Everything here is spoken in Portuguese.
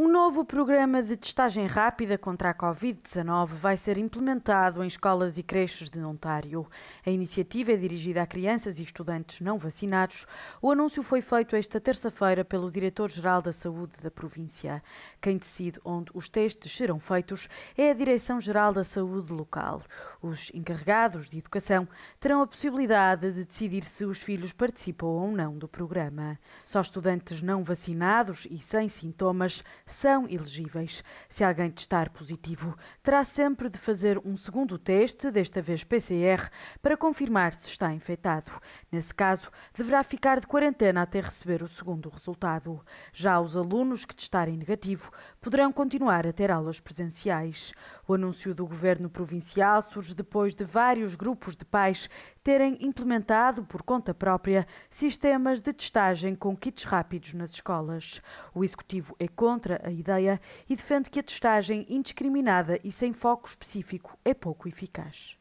Um novo programa de testagem rápida contra a Covid-19 vai ser implementado em escolas e creches de Ontário. A iniciativa é dirigida a crianças e estudantes não vacinados. O anúncio foi feito esta terça-feira pelo Diretor-Geral da Saúde da província. Quem decide onde os testes serão feitos é a Direção-Geral da Saúde local. Os encarregados de educação terão a possibilidade de decidir se os filhos participam ou não do programa. Só estudantes não vacinados e sem sintomas são elegíveis. Se alguém testar positivo, terá sempre de fazer um segundo teste, desta vez PCR, para confirmar se está infectado. Nesse caso, deverá ficar de quarentena até receber o segundo resultado. Já os alunos que testarem negativo poderão continuar a ter aulas presenciais. O anúncio do governo provincial surgiu anos depois de vários grupos de pais terem implementado por conta própria sistemas de testagem com kits rápidos nas escolas. O executivo é contra a ideia e defende que a testagem indiscriminada e sem foco específico é pouco eficaz.